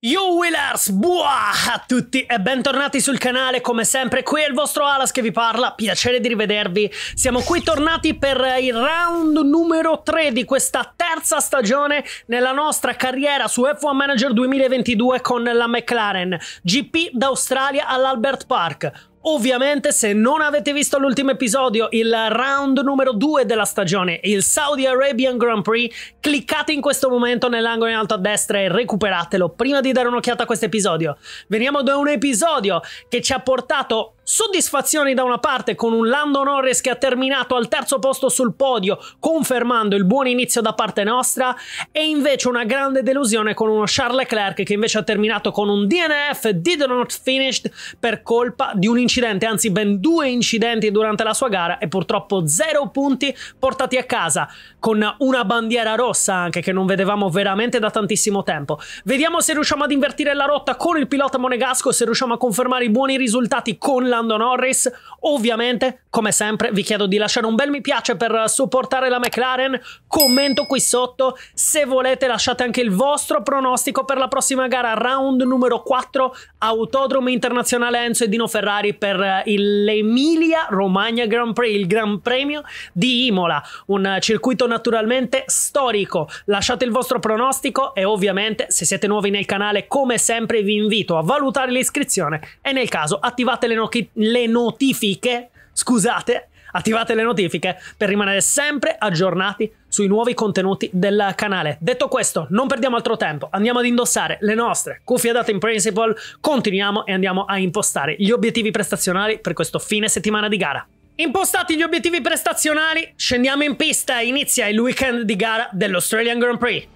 Yo Willers, buah a tutti e bentornati sul canale come sempre, qui è il vostro Alas che vi parla, piacere di rivedervi, siamo qui tornati per il round numero 3 di questa terza stagione nella nostra carriera su F1 Manager 2022 con la McLaren, GP d'Australia all'Albert Park, Ovviamente se non avete visto l'ultimo episodio, il round numero 2 della stagione, il Saudi Arabian Grand Prix, cliccate in questo momento nell'angolo in alto a destra e recuperatelo prima di dare un'occhiata a questo episodio. Veniamo da un episodio che ci ha portato Soddisfazioni da una parte con un Lando Norris che ha terminato al terzo posto sul podio, confermando il buon inizio da parte nostra, e invece una grande delusione con uno Charles Leclerc che invece ha terminato con un DNF did not finished per colpa di un incidente, anzi ben due incidenti durante la sua gara e purtroppo zero punti portati a casa con una bandiera rossa anche che non vedevamo veramente da tantissimo tempo. Vediamo se riusciamo ad invertire la rotta con il pilota monegasco, se riusciamo a confermare i buoni risultati con la Lando Norris Ovviamente, come sempre, vi chiedo di lasciare un bel mi piace per supportare la McLaren, commento qui sotto, se volete lasciate anche il vostro pronostico per la prossima gara, round numero 4, Autodromo Internazionale Enzo e Dino Ferrari per eh, l'Emilia Romagna Grand Prix, il Gran Premio di Imola, un circuito naturalmente storico. Lasciate il vostro pronostico e ovviamente, se siete nuovi nel canale, come sempre vi invito a valutare l'iscrizione e nel caso attivate le, no le notifiche notifiche, scusate, attivate le notifiche per rimanere sempre aggiornati sui nuovi contenuti del canale. Detto questo, non perdiamo altro tempo, andiamo ad indossare le nostre cuffie date in principle, continuiamo e andiamo a impostare gli obiettivi prestazionali per questo fine settimana di gara. Impostati gli obiettivi prestazionali, scendiamo in pista e inizia il weekend di gara dell'Australian Grand Prix.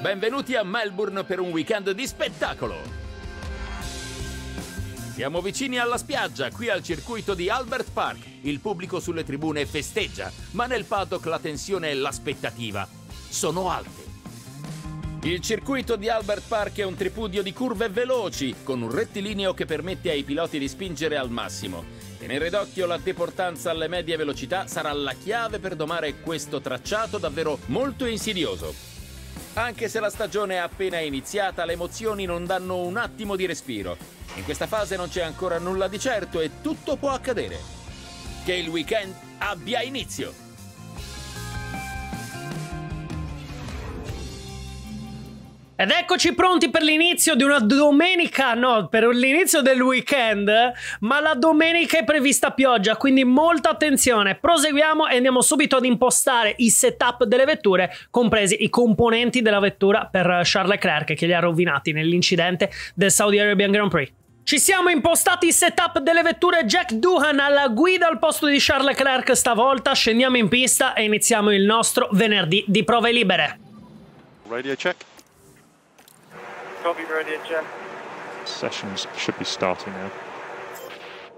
Benvenuti a Melbourne per un weekend di spettacolo! Siamo vicini alla spiaggia, qui al circuito di Albert Park. Il pubblico sulle tribune festeggia, ma nel paddock la tensione e l'aspettativa sono alte. Il circuito di Albert Park è un tripudio di curve veloci, con un rettilineo che permette ai piloti di spingere al massimo. Tenere d'occhio la deportanza alle medie velocità sarà la chiave per domare questo tracciato davvero molto insidioso. Anche se la stagione è appena iniziata, le emozioni non danno un attimo di respiro. In questa fase non c'è ancora nulla di certo e tutto può accadere. Che il weekend abbia inizio! Ed eccoci pronti per l'inizio di una domenica, no, per l'inizio del weekend, ma la domenica è prevista pioggia, quindi molta attenzione. Proseguiamo e andiamo subito ad impostare i setup delle vetture, compresi i componenti della vettura per Charles Leclerc che li ha rovinati nell'incidente del Saudi Arabian Grand Prix. Ci siamo impostati i setup delle vetture Jack Doohan alla guida al posto di Charles Leclerc stavolta, scendiamo in pista e iniziamo il nostro venerdì di prove libere. Radio check copy, radio check. Sessions should be starting now.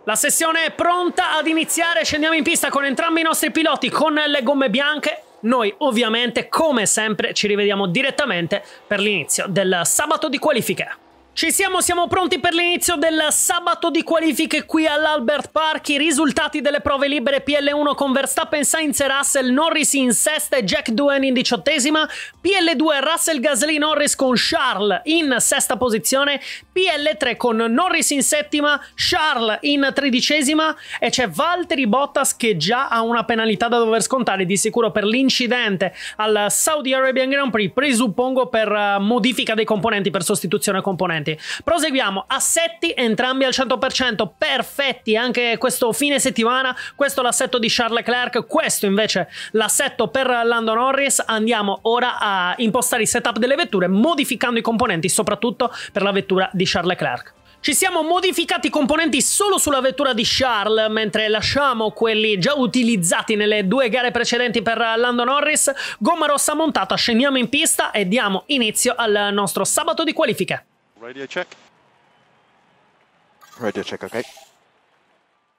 La sessione è pronta ad iniziare, scendiamo in pista con entrambi i nostri piloti con le gomme bianche. Noi ovviamente, come sempre, ci rivediamo direttamente per l'inizio del sabato di qualifica. Ci siamo, siamo pronti per l'inizio del sabato di qualifiche qui all'Albert Park. I risultati delle prove libere PL1 con Verstappen, Sainz e Russell, Norris in sesta e Jack Duen in diciottesima. PL2 Russell Gasly Norris con Charles in sesta posizione. PL3 con Norris in settima, Charles in tredicesima e c'è Valtteri Bottas che già ha una penalità da dover scontare di sicuro per l'incidente al Saudi Arabian Grand Prix, presuppongo per eh, modifica dei componenti, per sostituzione componenti presenti. Proseguiamo, assetti entrambi al 100%, perfetti anche questo fine settimana, questo l'assetto di Charles Leclerc, questo invece l'assetto per Lando Norris. Andiamo ora a impostare i setup delle vetture modificando i componenti, soprattutto per la vettura di Charles Leclerc. Ci siamo modificati i componenti solo sulla vettura di Charles, mentre lasciamo quelli già utilizzati nelle due gare precedenti per Lando Norris. Gomma rossa montata, scendiamo in pista e diamo inizio al nostro sabato di qualifiche. Radio check. Radio check, ok.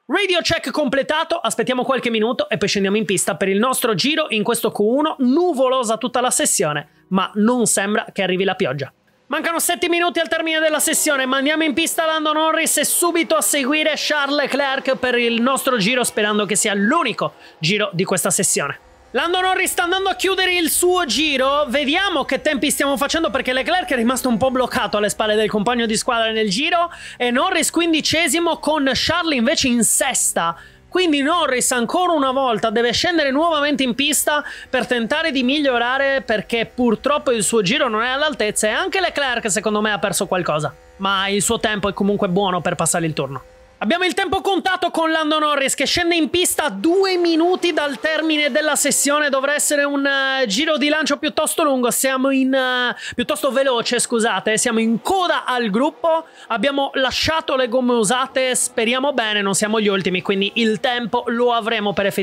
Radio check completato, aspettiamo qualche minuto e poi scendiamo in pista per il nostro giro in questo Q1, nuvolosa tutta la sessione, ma non sembra che arrivi la pioggia. Mancano 7 minuti al termine della sessione, ma andiamo in pista Lando Norris e subito a seguire Charles Leclerc per il nostro giro, sperando che sia l'unico giro di questa sessione. Lando Norris sta andando a chiudere il suo giro, vediamo che tempi stiamo facendo perché Leclerc è rimasto un po' bloccato alle spalle del compagno di squadra nel giro e Norris quindicesimo con Charlie invece in sesta. Quindi Norris ancora una volta deve scendere nuovamente in pista per tentare di migliorare perché purtroppo il suo giro non è all'altezza e anche Leclerc secondo me ha perso qualcosa, ma il suo tempo è comunque buono per passare il turno. Abbiamo il tempo contato con Lando Norris che scende in pista a due minuti dal termine della sessione. Dovrà essere un uh, giro di lancio piuttosto lungo, siamo in uh, piuttosto veloce, scusate, siamo in coda al gruppo. Abbiamo lasciato le gomme usate, speriamo bene, non siamo gli ultimi, quindi il tempo lo avremo per,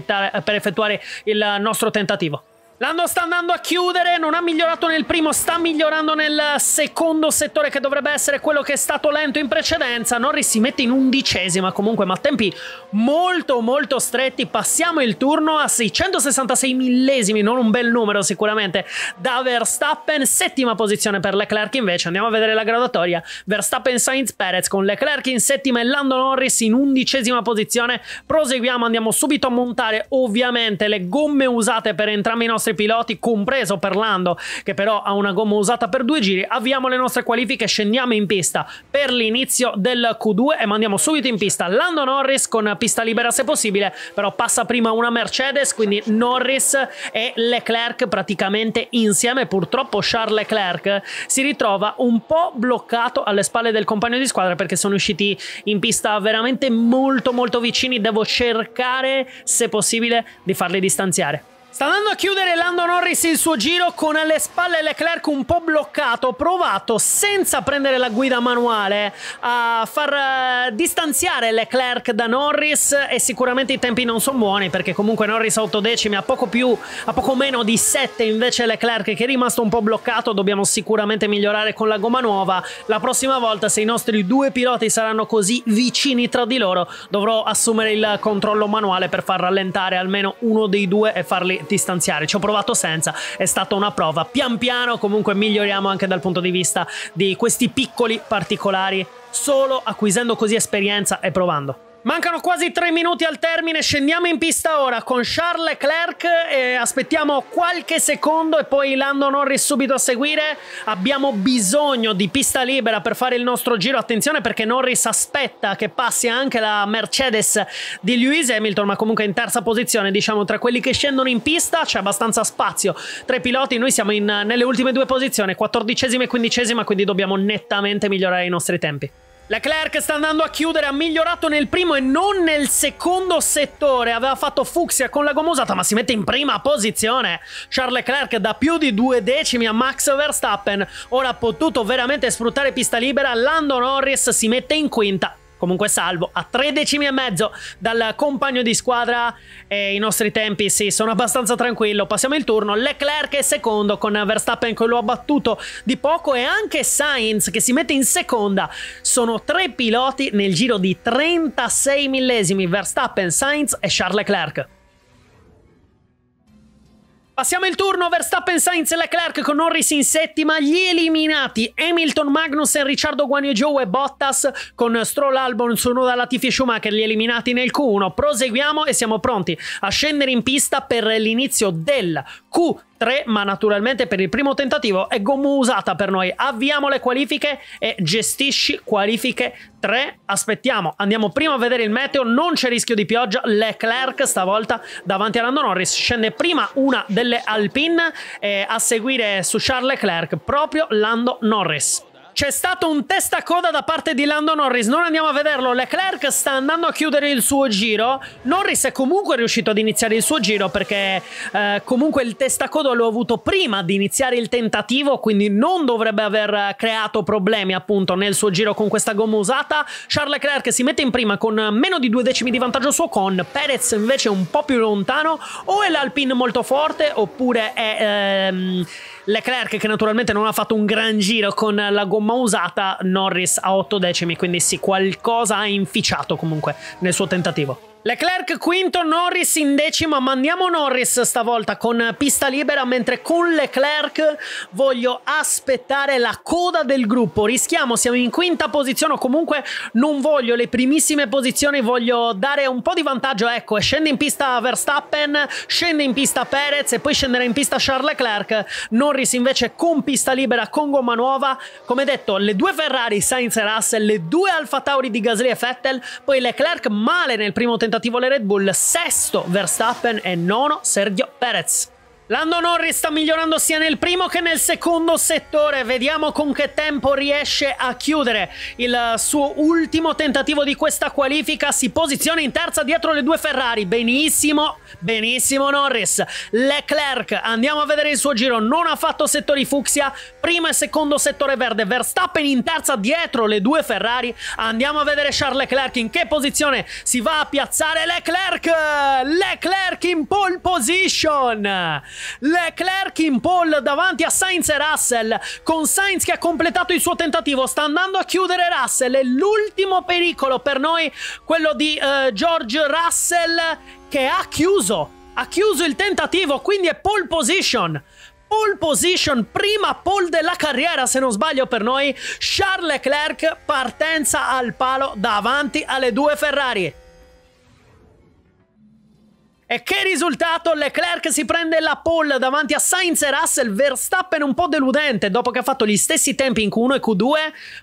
per effettuare il nostro tentativo. Lando sta andando a chiudere, non ha migliorato nel primo, sta migliorando nel secondo settore che dovrebbe essere quello che è stato lento in precedenza. Norris si mette in undicesima comunque, ma a tempi molto molto stretti. Passiamo il turno a 666 millesimi, non un bel numero sicuramente, da Verstappen. Settima posizione per Leclerc invece, andiamo a vedere la graduatoria. Verstappen, Sainz, Perez con Leclerc in settima e Lando Norris in undicesima posizione. Proseguiamo, andiamo subito a montare ovviamente le gomme usate per entrambi i nostri nostri piloti, compreso Perlando, che però ha una gomma usata per due giri. Avviamo le nostre qualifiche, scendiamo in pista per l'inizio del Q2 e mandiamo subito in pista Lando Norris con pista libera se possibile, però passa prima una Mercedes, quindi Norris e Leclerc praticamente insieme. Purtroppo Charles Leclerc si ritrova un po' bloccato alle spalle del compagno di squadra perché sono usciti in pista veramente molto molto vicini. Devo cercare, se possibile, di farli distanziare. Sta andando a chiudere Lando Norris il suo giro con alle spalle Leclerc un po' bloccato, provato senza prendere la guida manuale a far eh, distanziare Leclerc da Norris e sicuramente i tempi non sono buoni perché comunque Norris a 8 decimi a poco, più, a poco meno di 7 invece Leclerc che è rimasto un po' bloccato, dobbiamo sicuramente migliorare con la gomma nuova. La prossima volta se i nostri due piloti saranno così vicini tra di loro dovrò assumere il controllo manuale per far rallentare almeno uno dei due e farli distanziare. Ci ho provato senza, è stata una prova. Pian piano comunque miglioriamo anche dal punto di vista di questi piccoli particolari, solo acquisendo così esperienza e provando. Mancano quasi tre minuti al termine, scendiamo in pista ora con Charles Leclerc, eh, aspettiamo qualche secondo e poi Lando Norris subito a seguire. Abbiamo bisogno di pista libera per fare il nostro giro, attenzione perché Norris aspetta che passi anche la Mercedes di Lewis Hamilton, ma comunque in terza posizione, diciamo tra quelli che scendono in pista c'è abbastanza spazio tra i piloti, noi siamo in, nelle ultime due posizioni, quattordicesima e quindicesima, quindi dobbiamo nettamente migliorare i nostri tempi. Leclerc sta andando a chiudere, ha migliorato nel primo e non nel secondo settore, aveva fatto fucsia con la gomosata ma si mette in prima posizione. Charles Leclerc da più di due decimi a Max Verstappen, ora ha potuto veramente sfruttare pista libera, Lando Norris si mette in quinta comunque salvo a tre decimi e mezzo dal compagno di squadra e i nostri tempi sì sono abbastanza tranquillo passiamo il turno Leclerc è secondo con Verstappen che lo ha battuto di poco e anche Sainz che si mette in seconda sono tre piloti nel giro di 36 millesimi Verstappen, Sainz e Charles Leclerc Passiamo il turno, Verstappen, Sainz e Leclerc con Norris in settima, gli eliminati Hamilton, Magnussen, Ricciardo Guanyu, e Bottas con Stroll, Albon, Tsunoda, Latifi e Schumacher, gli eliminati nel Q1. Proseguiamo e siamo pronti a scendere in pista per l'inizio del Q3 3, ma naturalmente per il primo tentativo è gomma usata per noi. Avviamo le qualifiche e gestisci qualifiche 3. Aspettiamo, andiamo prima a vedere il meteo, non c'è rischio di pioggia. Leclerc stavolta davanti a Lando Norris scende prima una delle Alpine eh, a seguire su Charles Leclerc proprio Lando Norris. C'è stato un testacoda da parte di Lando Norris, non andiamo a vederlo. Leclerc sta andando a chiudere il suo giro. Norris è comunque riuscito ad iniziare il suo giro perché eh, comunque il testacoda l'ho avuto prima di iniziare il tentativo, quindi non dovrebbe aver creato problemi appunto nel suo giro con questa gomma usata. Charles Leclerc si mette in prima con meno di due decimi di vantaggio suo con Perez invece un po' più lontano. O è l'Alpine molto forte oppure è... Ehm, Leclerc che naturalmente non ha fatto un gran giro con la gomma usata, Norris a 8 decimi, quindi sì, qualcosa ha inficiato comunque nel suo tentativo. Leclerc quinto, Norris in decima, mandiamo Norris stavolta con pista libera, mentre con Leclerc voglio aspettare la coda del gruppo. Rischiamo, siamo in quinta posizione o comunque non voglio le primissime posizioni, voglio dare un po' di vantaggio. Ecco, scende in pista Verstappen, scende in pista Perez e poi scenderà in pista Charles Leclerc. Norris invece con pista libera, con gomma nuova. Come detto, le due Ferrari, Sainz e Russell, le due Alfa Tauri di Gasly e Vettel, poi Leclerc male nel primo tentativo tentativo alle Red Bull, sesto Verstappen e nono Sergio Perez. Lando Norris sta migliorando sia nel primo che nel secondo settore, vediamo con che tempo riesce a chiudere il suo ultimo tentativo di questa qualifica, si posiziona in terza dietro le due Ferrari, benissimo, benissimo Norris, Leclerc, andiamo a vedere il suo giro, non ha fatto settori fucsia, primo e secondo settore verde, Verstappen in terza dietro le due Ferrari, andiamo a vedere Charles Leclerc in che posizione si va a piazzare Leclerc, Leclerc in pole position! Leclerc in pole davanti a Sainz e Russell, con Sainz che ha completato il suo tentativo, sta andando a chiudere Russell e l'ultimo pericolo per noi, quello di uh, George Russell che ha chiuso, ha chiuso il tentativo, quindi è pole position pole position, prima pole della carriera se non sbaglio per noi, Charles Leclerc partenza al palo davanti alle due Ferrari. E che risultato! Leclerc si prende la pole davanti a Sainz e Russell, Verstappen un po' deludente dopo che ha fatto gli stessi tempi in Q1 e Q2,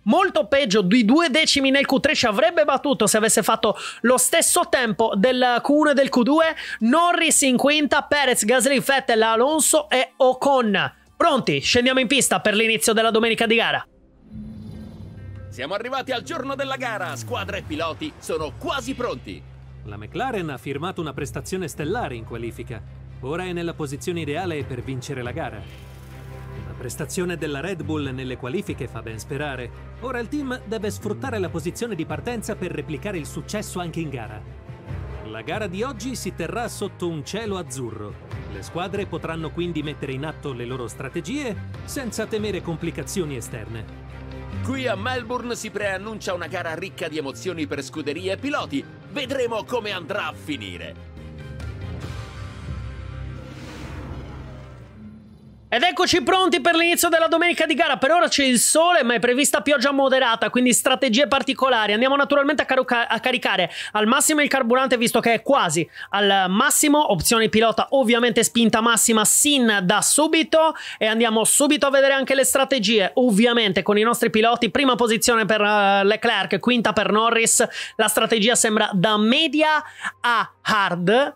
molto peggio di due decimi nel Q3, ci avrebbe battuto se avesse fatto lo stesso tempo del Q1 e del Q2, Norris in quinta, Perez, Gasly, Vettel, Alonso e Ocon. Pronti? Scendiamo in pista per l'inizio della domenica di gara. Siamo arrivati al giorno della gara, squadra e piloti sono quasi pronti. La McLaren ha firmato una prestazione stellare in qualifica. Ora è nella posizione ideale per vincere la gara. La prestazione della Red Bull nelle qualifiche fa ben sperare. Ora il team deve sfruttare la posizione di partenza per replicare il successo anche in gara. La gara di oggi si terrà sotto un cielo azzurro. Le squadre potranno quindi mettere in atto le loro strategie senza temere complicazioni esterne. Qui a Melbourne si preannuncia una gara ricca di emozioni per scuderie e piloti, Vedremo come andrà a finire. Ed eccoci pronti per l'inizio della domenica di gara. Per ora c'è il sole, ma è prevista pioggia moderata, quindi strategie particolari. Andiamo naturalmente a, a, caricare al massimo il carburante, visto che è quasi al massimo. Opzione pilota ovviamente spinta massima sin da subito. E andiamo subito a vedere anche le strategie, ovviamente con i nostri piloti. Prima posizione per uh, Leclerc, quinta per Norris. La strategia sembra da media a hard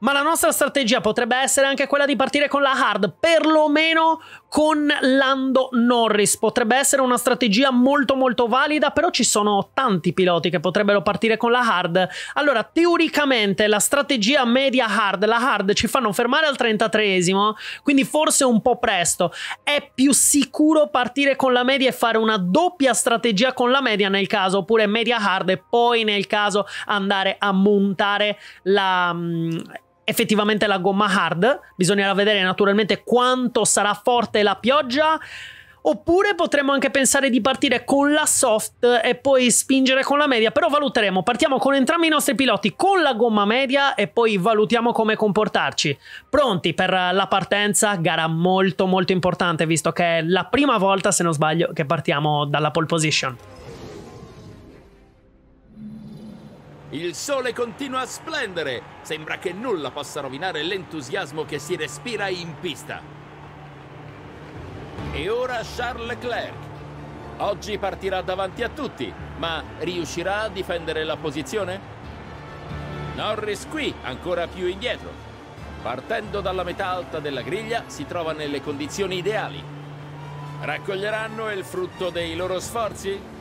ma la nostra strategia potrebbe essere anche quella di partire con la hard, perlomeno con Lando Norris. Potrebbe essere una strategia molto molto valida, però ci sono tanti piloti che potrebbero partire con la hard. Allora, teoricamente la strategia media hard, la hard ci fanno fermare al 33esimo, quindi forse un po' presto. È più sicuro partire con la media e fare una doppia strategia con la media nel caso, oppure media hard e poi nel caso andare a montare la mm, effettivamente la gomma hard, bisognerà vedere naturalmente quanto sarà forte la pioggia. Oppure potremmo anche pensare di partire con la soft e poi spingere con la media, però valuteremo, partiamo con entrambi i nostri piloti con la gomma media e poi valutiamo come comportarci. Pronti per la partenza, gara molto molto importante visto che è la prima volta, se non sbaglio, che partiamo dalla pole position. Il sole continua a splendere, sembra che nulla possa rovinare l'entusiasmo che si respira in pista. E ora Charles Leclerc. Oggi partirà davanti a tutti, ma riuscirà a difendere la posizione? Norris qui, ancora più indietro. Partendo dalla metà alta della griglia, si trova nelle condizioni ideali. Raccoglieranno il frutto dei loro sforzi?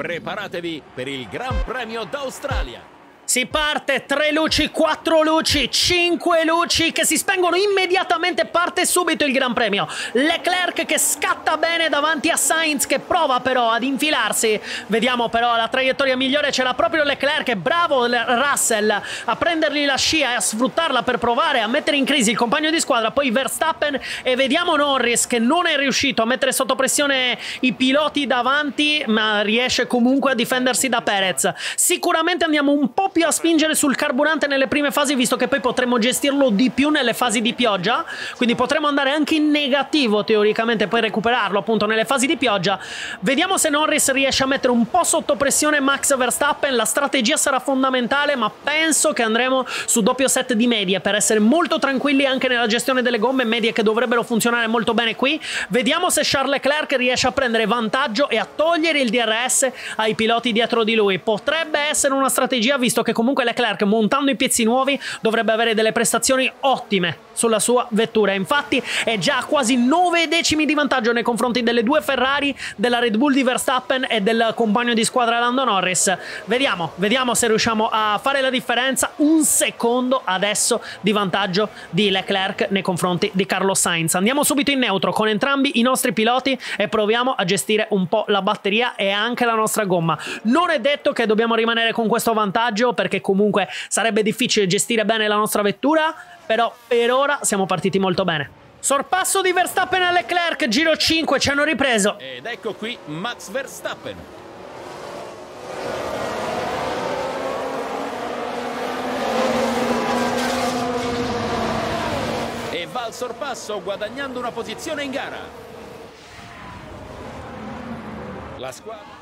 Preparatevi per il Gran Premio d'Australia! Si parte, tre luci, quattro luci, cinque luci che si spengono immediatamente, parte subito il Gran Premio. Leclerc che scatta bene davanti a Sainz che prova però ad infilarsi. Vediamo però la traiettoria migliore, c'era proprio Leclerc, bravo Russell a prendergli la scia e a sfruttarla per provare a mettere in crisi il compagno di squadra, poi Verstappen e vediamo Norris che non è riuscito a mettere sotto pressione i piloti davanti ma riesce comunque a difendersi da Perez. Sicuramente andiamo un po' più più a spingere sul carburante nelle prime fasi, visto che poi potremmo gestirlo di più nelle fasi di pioggia, quindi potremmo andare anche in negativo teoricamente, poi recuperarlo appunto nelle fasi di pioggia. Vediamo se Norris riesce a mettere un po' sotto pressione Max Verstappen, la strategia sarà fondamentale, ma penso che andremo su doppio set di medie per essere molto tranquilli anche nella gestione delle gomme, medie che dovrebbero funzionare molto bene qui. Vediamo se Charles Leclerc riesce a prendere vantaggio e a togliere il DRS ai piloti dietro di lui. Potrebbe essere una strategia visto che che comunque Leclerc montando i pezzi nuovi dovrebbe avere delle prestazioni ottime sulla sua vettura. Infatti è già a quasi 9 decimi di vantaggio nei confronti delle due Ferrari, della Red Bull di Verstappen e del compagno di squadra Lando Norris. Vediamo, vediamo se riusciamo a fare la differenza. Un secondo adesso di vantaggio di Leclerc nei confronti di Carlos Sainz. Andiamo subito in neutro con entrambi i nostri piloti e proviamo a gestire un po' la batteria e anche la nostra gomma. Non è detto che dobbiamo rimanere con questo vantaggio perché comunque sarebbe difficile gestire bene la nostra vettura, però per ora siamo partiti molto bene. Sorpasso di Verstappen e Leclerc, giro 5, ci hanno ripreso. Ed ecco qui Max Verstappen. E va al sorpasso guadagnando una posizione in gara. La squadra...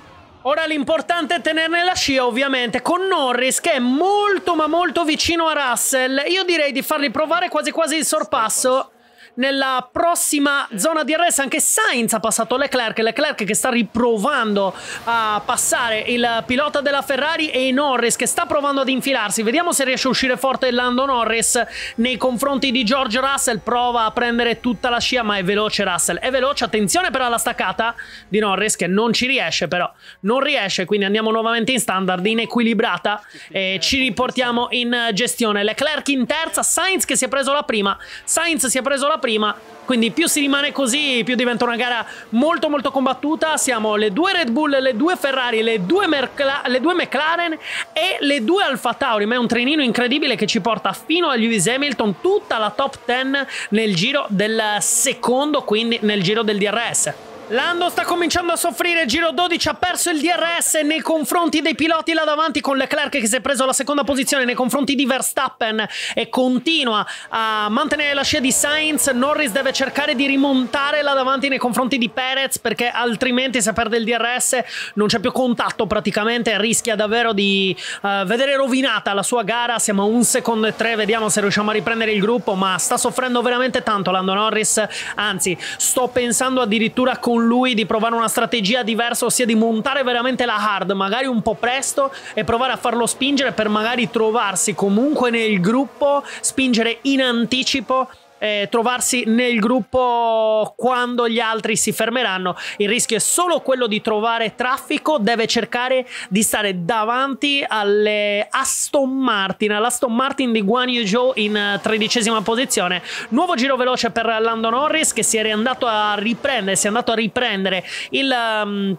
Ora l'importante è tenerne la scia ovviamente con Norris che è molto ma molto vicino a Russell. Io direi di fargli provare quasi quasi il sorpasso nella prossima zona di arresto. anche Sainz ha passato Leclerc, Leclerc che sta riprovando a passare il pilota della Ferrari e Norris che sta provando ad infilarsi, vediamo se riesce a uscire forte Lando Norris nei confronti di George Russell, prova a prendere tutta la scia ma è veloce Russell, è veloce, attenzione però alla staccata di Norris che non ci riesce però, non riesce, quindi andiamo nuovamente in standard, in equilibrata e ci riportiamo in gestione, Leclerc in terza, Sainz che si è preso la prima, Sainz si è preso la prima prima. Quindi più si rimane così, più diventa una gara molto molto combattuta. Siamo le due Red Bull, le due Ferrari, le due, Mercla le due McLaren e le due Alfa Tauri. Ma è un trenino incredibile che ci porta fino a Lewis Hamilton, tutta la top 10 nel giro del secondo, quindi nel giro del DRS. Lando sta cominciando a soffrire, giro 12 ha perso il DRS nei confronti dei piloti là davanti con Leclerc che si è preso la seconda posizione nei confronti di Verstappen e continua a mantenere la scia di Sainz, Norris deve cercare di rimontare là davanti nei confronti di Perez perché altrimenti se perde il DRS non c'è più contatto praticamente, rischia davvero di uh, vedere rovinata la sua gara, siamo a un secondo e tre, vediamo se riusciamo a riprendere il gruppo ma sta soffrendo veramente tanto Lando Norris, anzi sto pensando addirittura con con lui di provare una strategia diversa, ossia di montare veramente la hard, magari un po' presto, e provare a farlo spingere per magari trovarsi comunque nel gruppo, spingere in anticipo eh, trovarsi nel gruppo quando gli altri si fermeranno. Il rischio è solo quello di trovare traffico, deve cercare di stare davanti alle Aston Martin, all'Aston Martin di Guan Yu Zhou in eh, tredicesima posizione. Nuovo giro veloce per Landon Norris che si è andato a riprendere, si è andato a riprendere il... Um,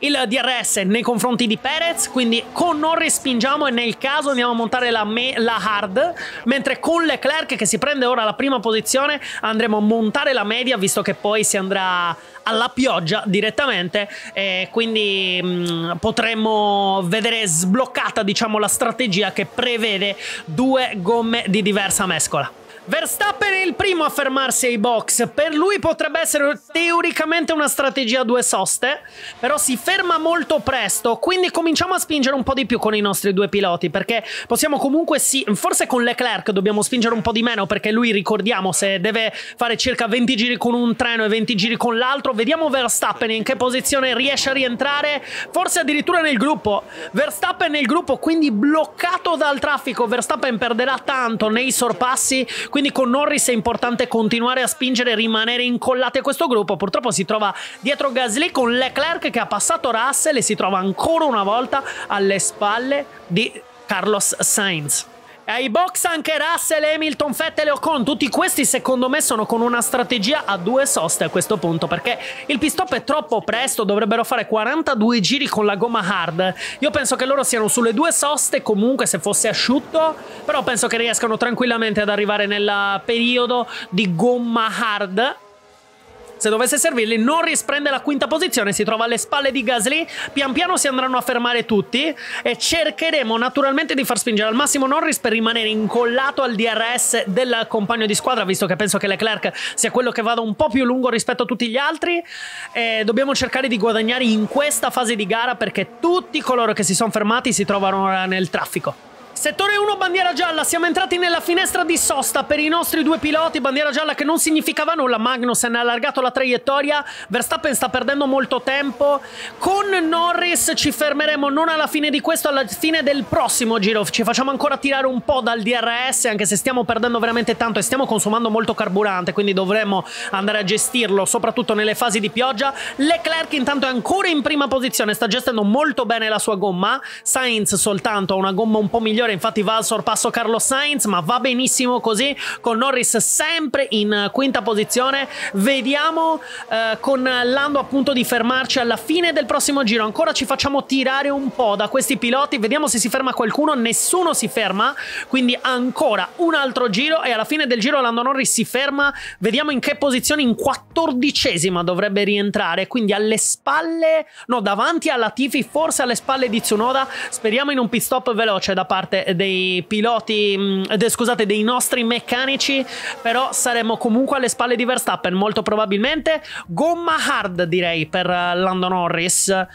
il DRS nei confronti di Perez, quindi con non respingiamo e nel caso andiamo a montare la, la hard, mentre con Leclerc che si prende ora la prima posizione andremo a montare la media visto che poi si andrà alla pioggia direttamente e quindi mh, mm, potremmo vedere sbloccata diciamo la strategia che prevede due gomme di diversa mescola. Verstappen è il primo a fermarsi ai box, per lui potrebbe essere teoricamente una strategia a due soste, però si ferma molto presto, quindi cominciamo a spingere un po' di più con i nostri due piloti, perché possiamo comunque sì, forse con Leclerc dobbiamo spingere un po' di meno, perché lui ricordiamo se deve fare circa 20 giri con un treno e 20 giri con l'altro, vediamo Verstappen in che posizione riesce a rientrare, forse addirittura nel gruppo, Verstappen nel gruppo quindi bloccato dal traffico, Verstappen perderà tanto nei sorpassi, quindi con Norris è importante continuare a spingere e rimanere incollati a questo gruppo. Purtroppo si trova dietro Gasly con Leclerc che ha passato Russell e si trova ancora una volta alle spalle di Carlos Sainz. E eh, Ai box anche Russell, Hamilton, Vettel e Ocon, tutti questi secondo me sono con una strategia a due soste a questo punto perché il pit stop è troppo presto, dovrebbero fare 42 giri con la gomma hard. Io penso che loro siano sulle due soste comunque se fosse asciutto, però penso che riescano tranquillamente ad arrivare nel periodo di gomma hard se dovesse servirgli, Norris prende la quinta posizione, si trova alle spalle di Gasly. Pian piano si andranno a fermare tutti e cercheremo naturalmente di far spingere al massimo Norris per rimanere incollato al DRS del compagno di squadra, visto che penso che Leclerc sia quello che vada un po' più lungo rispetto a tutti gli altri. E dobbiamo cercare di guadagnare in questa fase di gara perché tutti coloro che si sono fermati si trovano nel traffico. Settore 1 bandiera gialla, siamo entrati nella finestra di sosta per i nostri due piloti, bandiera gialla che non significava nulla, Magnussen ha allargato la traiettoria, Verstappen sta perdendo molto tempo, con Norris ci fermeremo non alla fine di questo, alla fine del prossimo giro, ci facciamo ancora tirare un po' dal DRS anche se stiamo perdendo veramente tanto e stiamo consumando molto carburante, quindi dovremmo andare a gestirlo, soprattutto nelle fasi di pioggia, Leclerc intanto è ancora in prima posizione, sta gestendo molto bene la sua gomma, Sainz soltanto ha una gomma un po' migliore vittoria, infatti va al sorpasso Carlo Sainz, ma va benissimo così con Norris sempre in eh, quinta posizione. Vediamo eh, con Lando appunto di fermarci alla fine del prossimo giro. Ancora ci facciamo tirare un po' da questi piloti, vediamo se si ferma qualcuno, nessuno si ferma, quindi ancora un altro giro e alla fine del giro Lando Norris si ferma, vediamo in che posizione, in quattordicesima dovrebbe rientrare, quindi alle spalle, no davanti alla Tifi, forse alle spalle di Tsunoda, speriamo in un pit stop veloce da parte parte dei piloti, mm, de, scusate, dei nostri meccanici, però saremo comunque alle spalle di Verstappen, molto probabilmente. Gomma hard, direi, per eh, Lando Norris.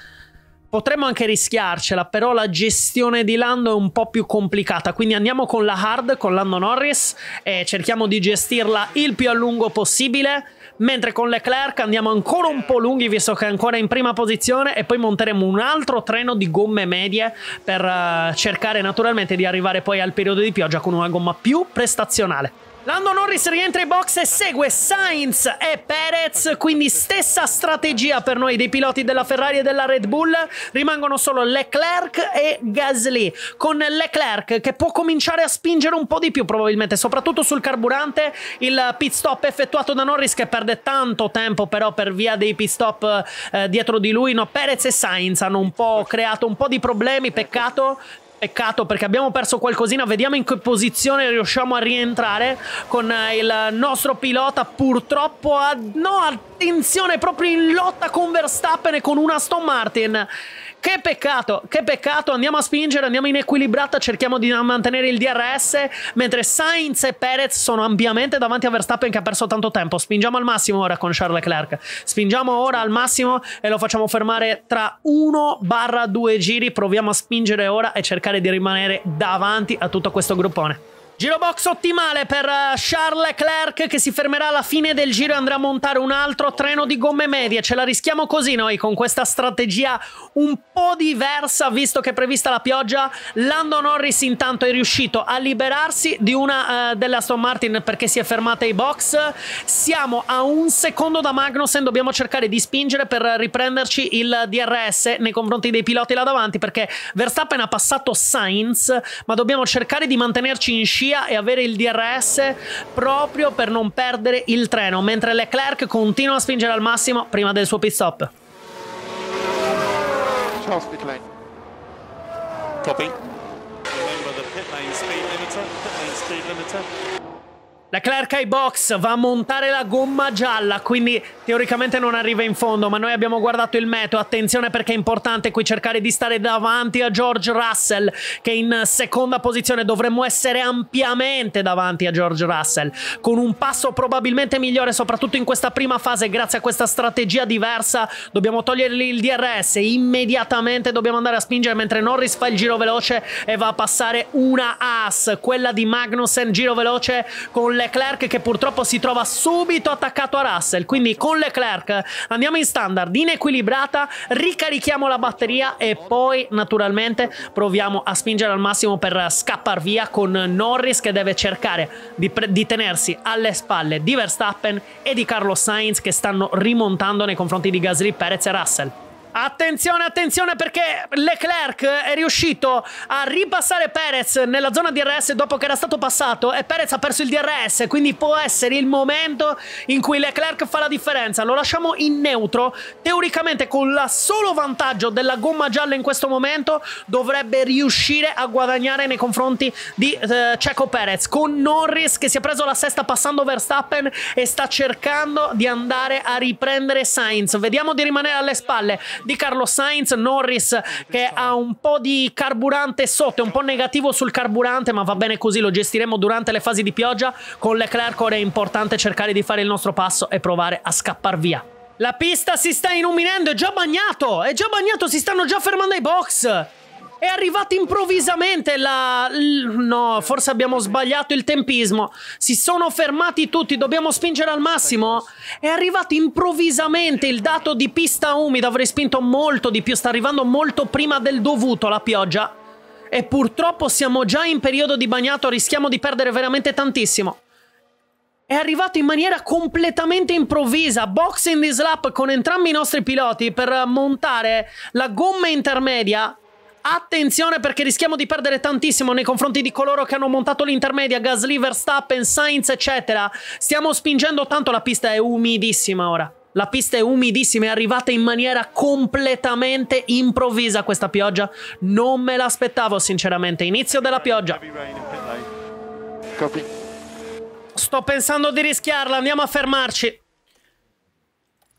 Potremmo anche rischiarcela, però la gestione di Lando è un po' più complicata, quindi andiamo con la hard, con Lando Norris, e cerchiamo di gestirla il più a lungo possibile mentre con Leclerc andiamo ancora un po' lunghi visto che è ancora in prima posizione e poi monteremo un altro treno di gomme medie per eh, cercare naturalmente di arrivare poi al periodo di pioggia con una gomma più prestazionale. Lando Norris rientra in box e segue Sainz e Perez, quindi stessa strategia per noi dei piloti della Ferrari e della Red Bull. Rimangono solo Leclerc e Gasly, con Leclerc che può cominciare a spingere un po' di più probabilmente, soprattutto sul carburante. Il pit stop effettuato da Norris che perde tanto tempo però per via dei pit stop eh, dietro di lui. No, Perez e Sainz hanno un po' creato un po' di problemi, peccato Peccato perché abbiamo perso qualcosina, vediamo in che posizione riusciamo a rientrare con eh, il nostro pilota purtroppo a... no, attenzione, proprio in lotta con Verstappen e con una Aston Martin. Che peccato, che peccato, andiamo a spingere, andiamo in equilibrata, cerchiamo di mantenere il DRS, mentre Sainz e Perez sono ampiamente davanti a Verstappen che ha perso tanto tempo. Spingiamo al massimo ora con Charles Leclerc, spingiamo ora al massimo e lo facciamo fermare tra 1-2 giri, proviamo a spingere ora e cercare di rimanere davanti a tutto questo gruppone. Giro box ottimale per eh, Charles Leclerc che si fermerà alla fine del giro e andrà a montare un altro treno di gomme medie. Ce la rischiamo così noi con questa strategia un po' diversa visto che è prevista la pioggia. Lando Norris intanto è riuscito a liberarsi di una uh, Aston Martin perché si è fermata ai box. Siamo a un secondo da Magnussen, dobbiamo cercare di spingere per riprenderci il DRS nei confronti dei piloti là davanti perché Verstappen ha passato Sainz ma dobbiamo cercare di mantenerci in scia scia e avere il DRS proprio per non perdere il treno, mentre Leclerc continua a spingere al massimo prima del suo pit stop. Charles pit lane. Copy. Remember the pit lane speed limiter, pit lane speed limiter. La Clark Eye Box va a montare la gomma gialla, quindi teoricamente non arriva in fondo, ma noi abbiamo guardato il meteo, attenzione perché è importante qui cercare di stare davanti a George Russell, che in seconda posizione dovremmo essere ampiamente davanti a George Russell, con un passo probabilmente migliore, soprattutto in questa prima fase, grazie a questa strategia diversa, dobbiamo togliergli il DRS, immediatamente dobbiamo andare a spingere mentre Norris fa il giro veloce e va a passare una AS, quella di Magnussen, giro veloce con Leclerc che purtroppo si trova subito attaccato a Russell. Quindi con Leclerc andiamo in standard, in equilibrata, ricarichiamo la batteria e poi naturalmente proviamo a spingere al massimo per scappar via con Norris che deve cercare di, di tenersi alle spalle di Verstappen e di Carlos Sainz che stanno rimontando nei confronti di Gasly, Perez e Russell. Attenzione, attenzione perché Leclerc è riuscito a ripassare Perez nella zona DRS dopo che era stato passato e Perez ha perso il DRS, quindi può essere il momento in cui Leclerc fa la differenza. Lo lasciamo in neutro, teoricamente con il solo vantaggio della gomma gialla in questo momento dovrebbe riuscire a guadagnare nei confronti di eh, Checo Perez con Norris che si è preso la sesta passando Verstappen e sta cercando di andare a riprendere Sainz. Vediamo di rimanere alle spalle di Carlo Sainz, Norris che ha un po' di carburante sotto, è un po' negativo sul carburante, ma va bene così, lo gestiremo durante le fasi di pioggia. Con Leclerc ora è importante cercare di fare il nostro passo e provare a scappar via. La pista si sta illuminando, è già bagnato, è già bagnato, si stanno già fermando i box. È arrivata improvvisamente la... No, forse abbiamo sbagliato il tempismo. Si sono fermati tutti, dobbiamo spingere al massimo. È arrivato improvvisamente il dato di pista umida, avrei spinto molto di più, sta arrivando molto prima del dovuto la pioggia. E purtroppo siamo già in periodo di bagnato, rischiamo di perdere veramente tantissimo. È arrivato in maniera completamente improvvisa, box in dislap con entrambi i nostri piloti per montare la gomma intermedia Attenzione perché rischiamo di perdere tantissimo nei confronti di coloro che hanno montato l'intermedia, Gasly, Verstappen, Sainz, eccetera. Stiamo spingendo tanto, la pista è umidissima ora. La pista è umidissima, è arrivata in maniera completamente improvvisa questa pioggia. Non me l'aspettavo, sinceramente. Inizio della pioggia. Sto pensando di rischiarla, andiamo a fermarci.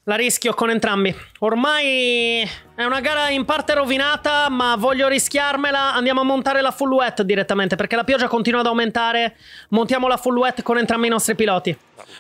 La rischio con entrambi. Ormai è una gara in parte rovinata, ma voglio rischiarmela. Andiamo a montare la full wet direttamente, perché la pioggia continua ad aumentare. Montiamo la full wet con entrambi i nostri piloti.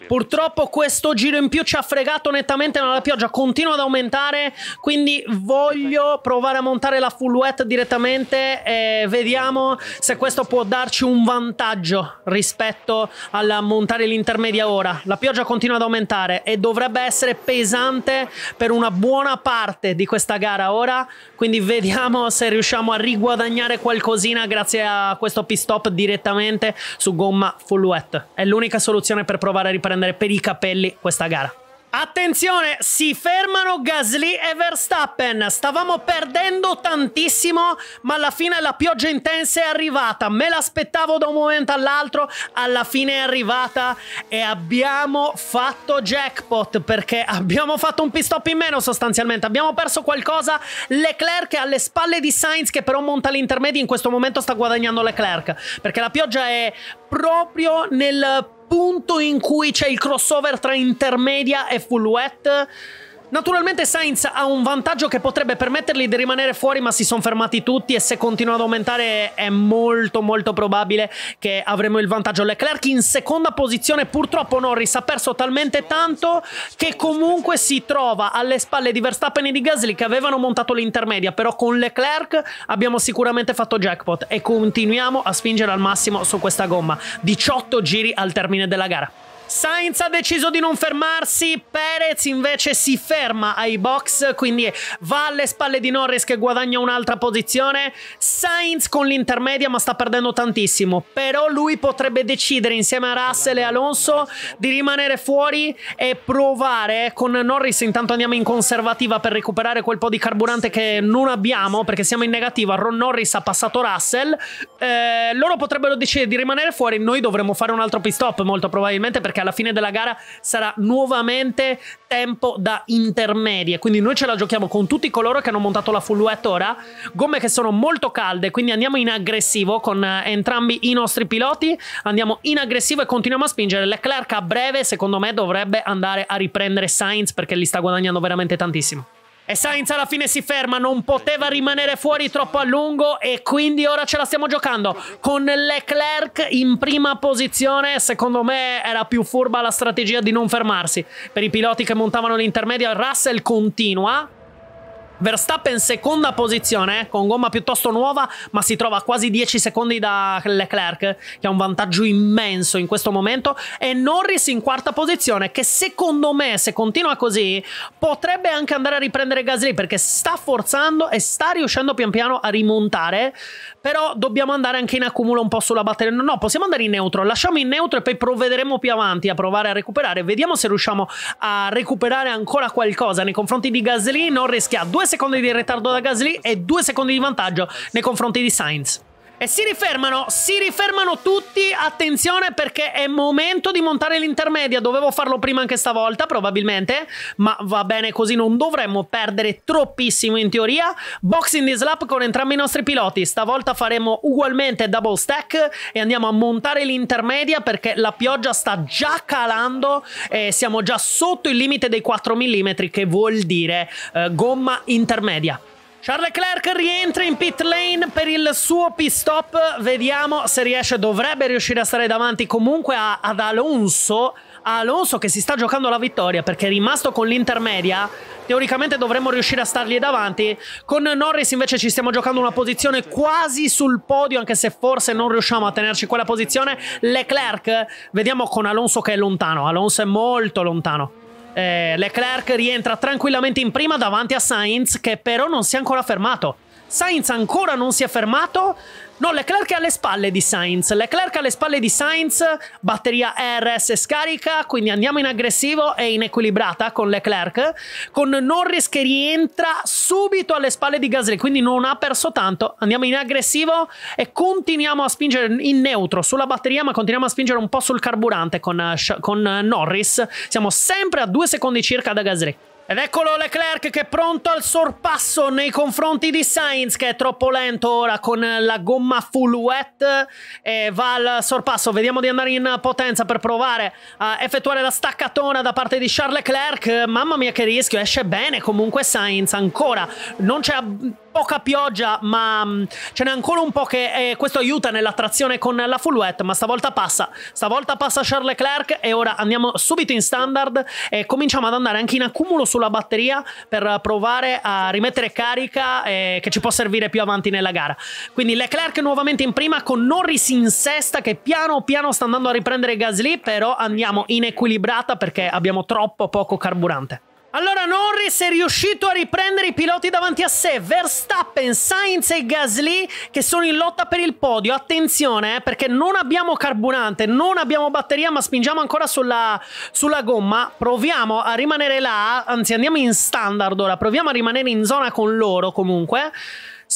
Purtroppo questo giro in più ci ha fregato nettamente, ma la pioggia continua ad aumentare, quindi voglio provare a montare la full wet direttamente e vediamo se questo può darci un vantaggio rispetto al montare l'intermedia ora. La pioggia continua ad aumentare e dovrebbe essere pesante per una buona buona parte di questa gara ora, quindi vediamo se riusciamo a riguadagnare qualcosina grazie a questo pit stop direttamente su gomma full wet. È l'unica soluzione per provare a riprendere per i capelli questa gara. Attenzione, si fermano Gasly e Verstappen. Stavamo perdendo tantissimo, ma alla fine la pioggia intensa è arrivata. Me l'aspettavo da un momento all'altro, alla fine è arrivata e abbiamo fatto jackpot perché abbiamo fatto un pit stop in meno sostanzialmente. Abbiamo perso qualcosa. Leclerc è alle spalle di Sainz che però monta l'intermedio in questo momento sta guadagnando Leclerc perché la pioggia è proprio nel punto in cui c'è il crossover tra intermedia e full wet Naturalmente Sainz ha un vantaggio che potrebbe permettergli di rimanere fuori ma si sono fermati tutti e se continua ad aumentare è molto molto probabile che avremo il vantaggio Leclerc in seconda posizione purtroppo Norris ha perso talmente tanto che comunque si trova alle spalle di Verstappen e di Gasly che avevano montato l'intermedia però con Leclerc abbiamo sicuramente fatto jackpot e continuiamo a spingere al massimo su questa gomma 18 giri al termine della gara Sainz ha deciso di non fermarsi, Perez invece si ferma ai box, quindi va alle spalle di Norris che guadagna un'altra posizione. Sainz con l'intermedia ma sta perdendo tantissimo, però lui potrebbe decidere insieme a Russell e Alonso di rimanere fuori e provare eh, con Norris intanto andiamo in conservativa per recuperare quel po' di carburante che non abbiamo perché siamo in negativa, Ron Norris ha passato Russell, eh, loro potrebbero decidere di rimanere fuori, noi dovremmo fare un altro pit stop molto probabilmente perché perché alla fine della gara sarà nuovamente tempo da intermedie. Quindi noi ce la giochiamo con tutti coloro che hanno montato la full wet ora. Gomme che sono molto calde, quindi andiamo in aggressivo con eh, entrambi i nostri piloti. Andiamo in aggressivo e continuiamo a spingere. Leclerc a breve, secondo me, dovrebbe andare a riprendere Sainz perché li sta guadagnando veramente tantissimo. E Sainz alla fine si ferma, non poteva rimanere fuori troppo a lungo e quindi ora ce la stiamo giocando con Leclerc in prima posizione. Secondo me era più furba la strategia di non fermarsi. Per i piloti che montavano l'intermedia, Russell continua Verstappen seconda posizione eh, con gomma piuttosto nuova ma si trova a quasi 10 secondi da Leclerc che ha un vantaggio immenso in questo momento e Norris in quarta posizione che secondo me se continua così potrebbe anche andare a riprendere Gasly perché sta forzando e sta riuscendo pian piano a rimontare però dobbiamo andare anche in accumulo un po' sulla batteria. No, no, possiamo andare in neutro. Lasciamo in neutro e poi provvederemo più avanti a provare a recuperare. Vediamo se riusciamo a recuperare ancora qualcosa nei confronti di Gasly. Non rischia due secondi di ritardo da Gasly e due secondi di vantaggio nei confronti di Sainz. E si rifermano, si rifermano tutti, attenzione perché è momento di montare l'intermedia, dovevo farlo prima anche stavolta probabilmente, ma va bene così, non dovremmo perdere troppissimo in teoria. Boxing this lap con entrambi i nostri piloti, stavolta faremo ugualmente double stack e andiamo a montare l'intermedia perché la pioggia sta già calando e siamo già sotto il limite dei 4 mm che vuol dire eh, gomma intermedia. Charles Leclerc rientra in pit lane per il suo pit stop, vediamo se riesce, dovrebbe riuscire a stare davanti comunque a, ad Alonso, a Alonso che si sta giocando la vittoria perché è rimasto con l'intermedia, teoricamente dovremmo riuscire a stargli davanti, con Norris invece ci stiamo giocando una posizione quasi sul podio anche se forse non riusciamo a tenerci quella posizione, Leclerc vediamo con Alonso che è lontano, Alonso è molto lontano. Eh, Leclerc rientra tranquillamente in prima davanti a Sainz che però non si è ancora fermato. Sainz ancora non si è fermato. No, Leclerc è alle spalle di Sainz. Leclerc è alle spalle di Sainz, batteria RS scarica, quindi andiamo in aggressivo e in equilibrata con Leclerc, con Norris che rientra subito alle spalle di Gasly, quindi non ha perso tanto. Andiamo in aggressivo e continuiamo a spingere in neutro sulla batteria, ma continuiamo a spingere un po' sul carburante con, eh, con eh, Norris. Siamo sempre a due secondi circa da Gasly. Ed eccolo Leclerc che è pronto al sorpasso nei confronti di Sainz che è troppo lento ora con la gomma full wet e va al sorpasso. Vediamo di andare in potenza per provare a effettuare la staccatona da parte di Charles Leclerc. Mamma mia che rischio, esce bene comunque Sainz ancora. Non c'è poca pioggia, ma mh, mm, ce n'è ancora un po' che eh, questo aiuta nell'attrazione con la full wet, ma stavolta passa. Stavolta passa Charles Leclerc e ora andiamo subito in standard e cominciamo ad andare anche in accumulo sulla batteria per provare a rimettere carica eh, che ci può servire più avanti nella gara. Quindi Leclerc nuovamente in prima con Norris in sesta che piano piano sta andando a riprendere Gasly, però andiamo in equilibrata perché abbiamo troppo poco carburante. Allora Norris è riuscito a riprendere i piloti davanti a sé, Verstappen, Sainz e Gasly che sono in lotta per il podio, attenzione eh, perché non abbiamo carburante, non abbiamo batteria ma spingiamo ancora sulla, sulla, gomma, proviamo a rimanere là, anzi andiamo in standard ora, proviamo a rimanere in zona con loro comunque.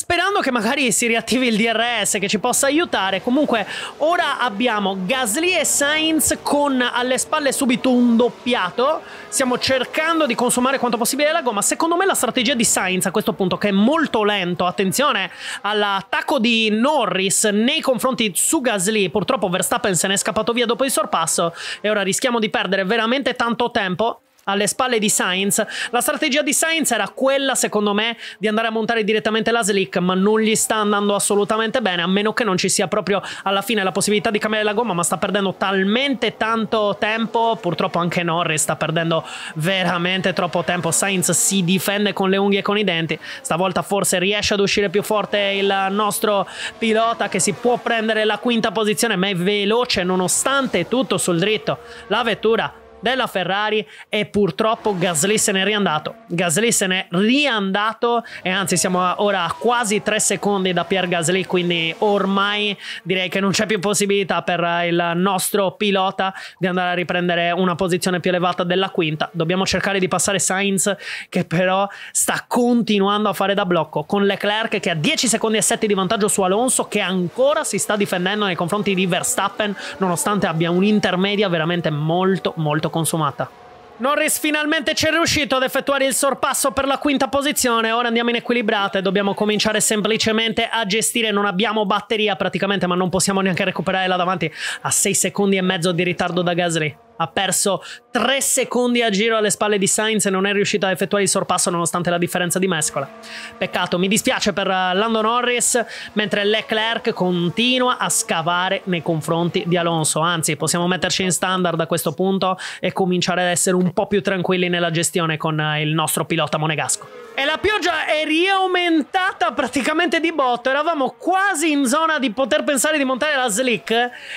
Sperando che magari si riattivi il DRS che ci possa aiutare, comunque ora abbiamo Gasly e Sainz con alle spalle subito un doppiato, stiamo cercando di consumare quanto possibile la gomma, secondo me la strategia di Sainz a questo punto che è molto lento, attenzione all'attacco di Norris nei confronti su Gasly, purtroppo Verstappen se n'è scappato via dopo il sorpasso e ora rischiamo di perdere veramente tanto tempo, alle spalle di Sainz. La strategia di Sainz era quella, secondo me, di andare a montare direttamente la slick, ma non gli sta andando assolutamente bene, a meno che non ci sia proprio alla fine la possibilità di cambiare la gomma, ma sta perdendo talmente tanto tempo, purtroppo anche Norris sta perdendo veramente troppo tempo. Sainz si difende con le unghie e con i denti. Stavolta forse riesce ad uscire più forte il nostro pilota che si può prendere la quinta posizione, ma è veloce nonostante tutto sul dritto. La vettura della Ferrari e purtroppo Gasly se n'è riandato. Gasly se n'è riandato e anzi siamo ora a quasi 3 secondi da Pierre Gasly, quindi ormai direi che non c'è più possibilità per il nostro pilota di andare a riprendere una posizione più elevata della quinta. Dobbiamo cercare di passare Sainz che però sta continuando a fare da blocco con Leclerc che ha 10 secondi e 7 di vantaggio su Alonso che ancora si sta difendendo nei confronti di Verstappen nonostante abbia un'intermedia veramente molto molto consumata. Norris finalmente ci è riuscito ad effettuare il sorpasso per la quinta posizione, ora andiamo in equilibrata e dobbiamo cominciare semplicemente a gestire, non abbiamo batteria praticamente ma non possiamo neanche recuperarla davanti a 6 secondi e mezzo di ritardo da Gasly ha perso 3 secondi a giro alle spalle di Sainz e non è riuscito a effettuare il sorpasso nonostante la differenza di mescola. Peccato, mi dispiace per eh, Lando Norris, mentre Leclerc continua a scavare nei confronti di Alonso. Anzi, possiamo metterci in standard a questo punto e cominciare ad essere un po' più tranquilli nella gestione con eh, il nostro pilota monegasco. E la pioggia è riaumentata praticamente di botto. Eravamo quasi in zona di poter pensare di montare la slick.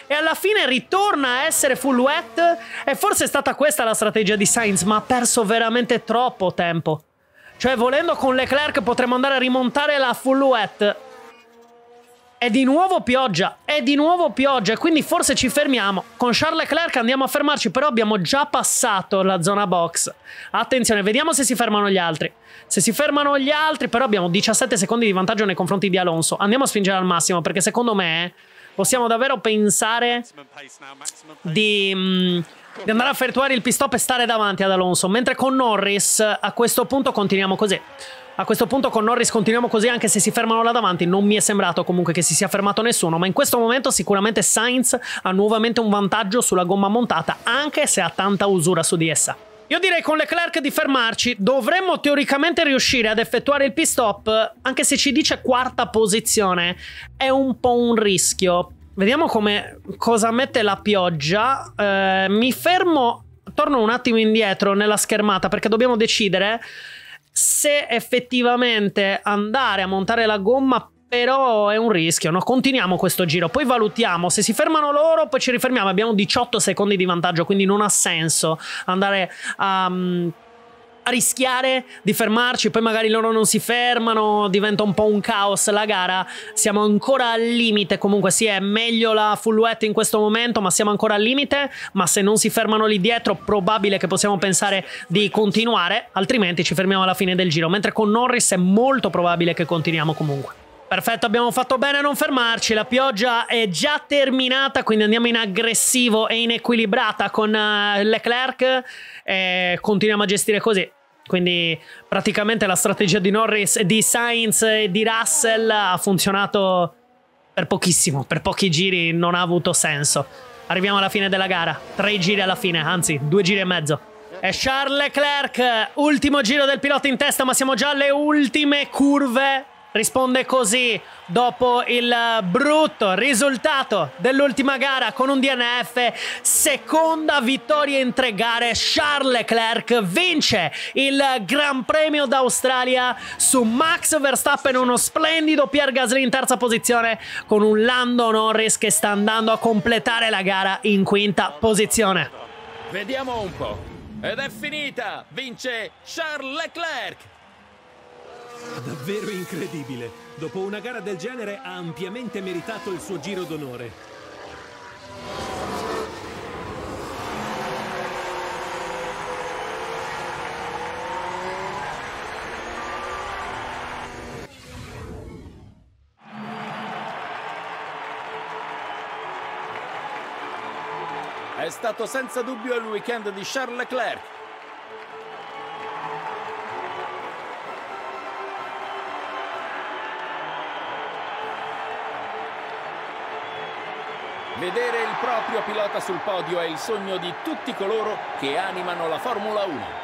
E alla fine ritorna a essere full wet e forse è stata questa la strategia di Sainz, ma ha perso veramente troppo tempo. Cioè, volendo con Leclerc potremmo andare a rimontare la full wet. È di nuovo pioggia, è di nuovo pioggia, e quindi forse ci fermiamo. Con Charles Leclerc andiamo a fermarci, però abbiamo già passato la zona box. Attenzione, vediamo se si fermano gli altri. Se si fermano gli altri, però abbiamo 17 secondi di vantaggio nei confronti di Alonso. Andiamo a spingere al massimo, perché secondo me eh, possiamo davvero pensare di... Mh, mm, di andare a effettuare il pit stop e stare davanti ad Alonso, mentre con Norris a questo punto continuiamo così. A questo punto con Norris continuiamo così anche se si fermano là davanti, non mi è sembrato comunque che si sia fermato nessuno, ma in questo momento sicuramente Sainz ha nuovamente un vantaggio sulla gomma montata, anche se ha tanta usura su di essa. Io direi con Leclerc di fermarci, dovremmo teoricamente riuscire ad effettuare il pit stop, anche se ci dice quarta posizione, è un po' un rischio, Vediamo come, cosa mette la pioggia. Eh, mi fermo, torno un attimo indietro nella schermata perché dobbiamo decidere se effettivamente andare a montare la gomma però è un rischio, no? Continuiamo questo giro, poi valutiamo, se si fermano loro poi ci rifermiamo, abbiamo 18 secondi di vantaggio, quindi non ha senso andare a... Um, a rischiare di fermarci, poi magari loro non si fermano, diventa un po' un caos la gara, siamo ancora al limite, comunque sì è meglio la fullwet in questo momento, ma siamo ancora al limite, ma se non si fermano lì dietro probabile che possiamo pensare di continuare, altrimenti ci fermiamo alla fine del giro, mentre con Norris è molto probabile che continuiamo comunque. Perfetto, abbiamo fatto bene a non fermarci, la pioggia è già terminata, quindi andiamo in aggressivo e in equilibrata con eh, Leclerc e continuiamo a gestire così. Quindi praticamente la strategia di Norris, di Sainz e di Russell ha funzionato per pochissimo, per pochi giri non ha avuto senso. Arriviamo alla fine della gara, tre giri alla fine, anzi due giri e mezzo. E Charles Leclerc, ultimo giro del pilota in testa, ma siamo già alle ultime curve risponde così dopo il brutto risultato dell'ultima gara con un DNF. Seconda vittoria in tre gare, Charles Leclerc vince il Gran Premio d'Australia su Max Verstappen, uno splendido Pierre Gasly in terza posizione con un Lando Norris che sta andando a completare la gara in quinta posizione. Vediamo un po'. Ed è finita! Vince Charles Leclerc! Davvero incredibile. Dopo una gara del genere ha ampiamente meritato il suo giro d'onore. È stato senza dubbio il weekend di Charles Leclerc, Vedere il proprio pilota sul podio è il sogno di tutti coloro che animano la Formula 1.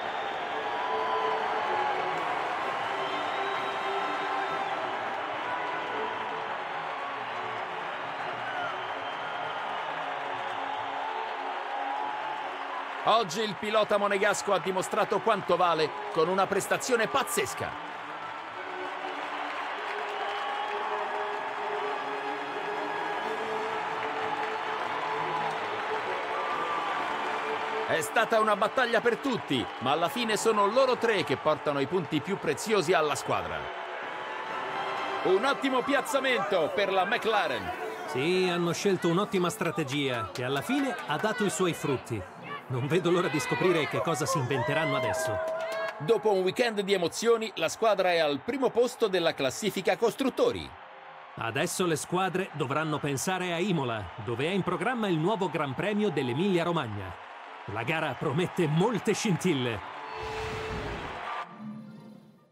Oggi il pilota monegasco ha dimostrato quanto vale con una prestazione pazzesca. È stata una battaglia per tutti, ma alla fine sono loro tre che portano i punti più preziosi alla squadra. Un ottimo piazzamento per la McLaren. Sì, hanno scelto un'ottima strategia che alla fine ha dato i suoi frutti. Non vedo l'ora di scoprire che cosa si inventeranno adesso. Dopo un weekend di emozioni, la squadra è al primo posto della classifica costruttori. Adesso le squadre dovranno pensare a Imola, dove è in programma il nuovo Gran Premio dell'Emilia Romagna. La gara promette molte scintille.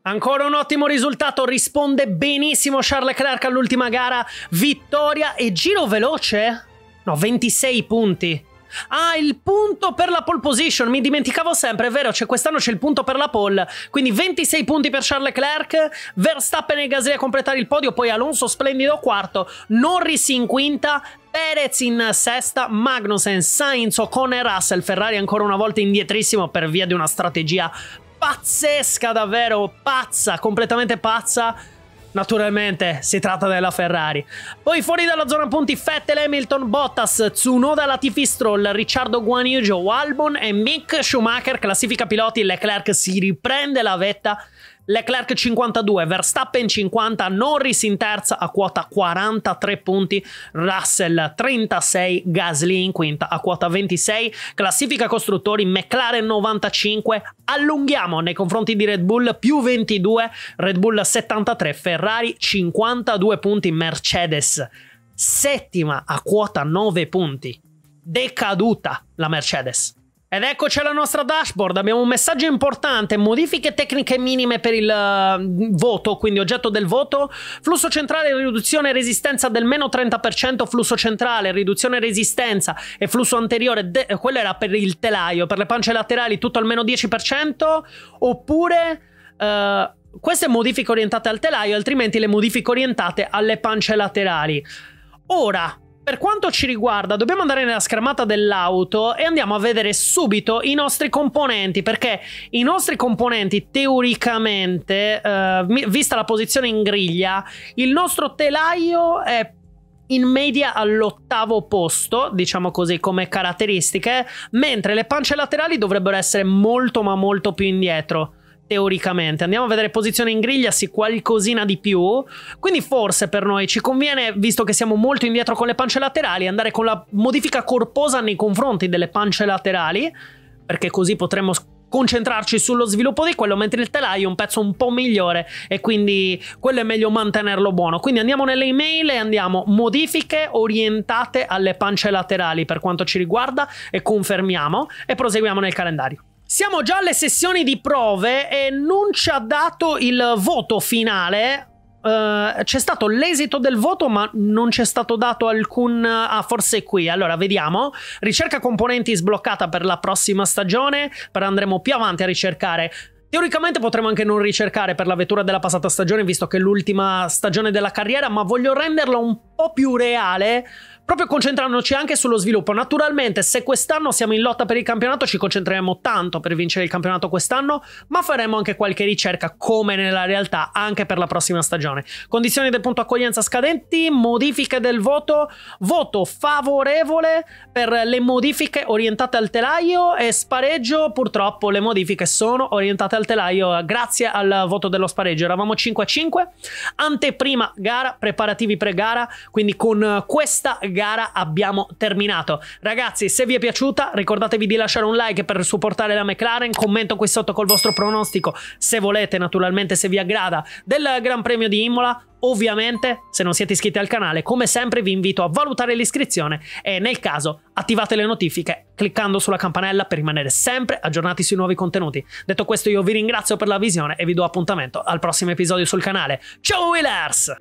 Ancora un ottimo risultato, risponde benissimo Charles Clark all'ultima gara, vittoria e giro veloce? No, 26 punti. Ah, il punto per la pole position, mi dimenticavo sempre, è vero, cioè quest'anno c'è il punto per la pole, quindi 26 punti per Charles Leclerc, Verstappen e Gasly a completare il podio, poi Alonso splendido quarto, Norris in quinta, Perez in sesta, Magnussen, Sainz, Ocone, Russell, Ferrari ancora una volta indietrissimo per via di una strategia pazzesca davvero, pazza, completamente pazza. Naturalmente si tratta della Ferrari. Poi fuori dalla zona punti Fettel, Hamilton, Bottas, Tsunoda, Latifi, Stroll, Ricciardo Guaniugio, Albon e Mick Schumacher, classifica piloti, Leclerc si riprende la vetta Leclerc 52, Verstappen 50, Norris in terza a quota 43 punti, Russell 36, Gasly in quinta a quota 26, classifica costruttori McLaren 95, allunghiamo nei confronti di Red Bull più 22, Red Bull 73, Ferrari 52 punti, Mercedes settima a quota 9 punti, decaduta la Mercedes. Ed eccoci alla nostra dashboard, abbiamo un messaggio importante, modifiche tecniche minime per il uh, voto, quindi oggetto del voto, flusso centrale riduzione resistenza del meno 30%, flusso centrale riduzione resistenza e flusso anteriore, eh, quello era per il telaio, per le pance laterali tutto al meno 10%, oppure... Uh, queste modifiche orientate al telaio, altrimenti le modifiche orientate alle pance laterali. Ora, per quanto ci riguarda, dobbiamo andare nella schermata dell'auto e andiamo a vedere subito i nostri componenti, perché i nostri componenti teoricamente, eh, vista la posizione in griglia, il nostro telaio è in media all'ottavo posto, diciamo così, come caratteristiche, mentre le pance laterali dovrebbero essere molto ma molto più indietro teoricamente. Andiamo a vedere posizione in griglia, sì, qualcosina di più. Quindi forse per noi ci conviene, visto che siamo molto indietro con le pance laterali, andare con la modifica corposa nei confronti delle pance laterali, perché così potremmo concentrarci sullo sviluppo di quello, mentre il telaio è un pezzo un po' migliore e quindi quello è meglio mantenerlo buono. Quindi andiamo nelle email e andiamo modifiche orientate alle pance laterali per quanto ci riguarda e confermiamo e proseguiamo nel calendario. Siamo già alle sessioni di prove e non ci ha dato il voto finale. Uh, c'è stato l'esito del voto, ma non c'è stato dato alcun. Ah, forse qui. Allora, vediamo. Ricerca componenti sbloccata per la prossima stagione. Però andremo più avanti a ricercare. Teoricamente potremmo anche non ricercare per la vettura della passata stagione, visto che è l'ultima stagione della carriera, ma voglio renderla un po' più reale proprio concentrandoci anche sullo sviluppo. Naturalmente, se quest'anno siamo in lotta per il campionato, ci concentreremo tanto per vincere il campionato quest'anno, ma faremo anche qualche ricerca, come nella realtà, anche per la prossima stagione. Condizioni del punto accoglienza scadenti, modifiche del voto, voto favorevole per le modifiche orientate al telaio e spareggio. Purtroppo le modifiche sono orientate al telaio eh, grazie al voto dello spareggio. Eravamo 5 a 5. Anteprima gara, preparativi pre-gara, quindi con eh, questa gara gara abbiamo terminato. Ragazzi, se vi è piaciuta, ricordatevi di lasciare un like per supportare la McLaren. Commento qui sotto col vostro pronostico, se volete, naturalmente, se vi aggrada, del Gran Premio di Imola. Ovviamente, se non siete iscritti al canale, come sempre vi invito a valutare l'iscrizione e nel caso attivate le notifiche cliccando sulla campanella per rimanere sempre aggiornati sui nuovi contenuti. Detto questo io vi ringrazio per la visione e vi do appuntamento al prossimo episodio sul canale. Ciao Wheelers!